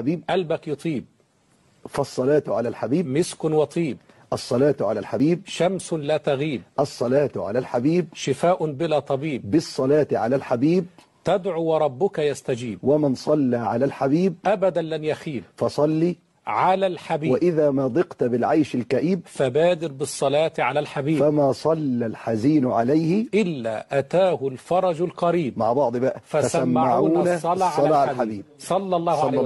الحبيب قلبك يطيب فالصلاة على الحبيب مسك وطيب الصلاة على الحبيب شمس لا تغيب الصلاة على الحبيب شفاء بلا طبيب بالصلاة على الحبيب تدعو وربك يستجيب ومن صلى على الحبيب أبدا لن يخيب فصلي على الحبيب وإذا ما ضقت بالعيش الكئيب فبادر بالصلاة على الحبيب فما صلى الحزين عليه إلا أتاه الفرج القريب مع بعض بقى فسمعونا الصلاة على الحبيب صلى الله عليه وسلم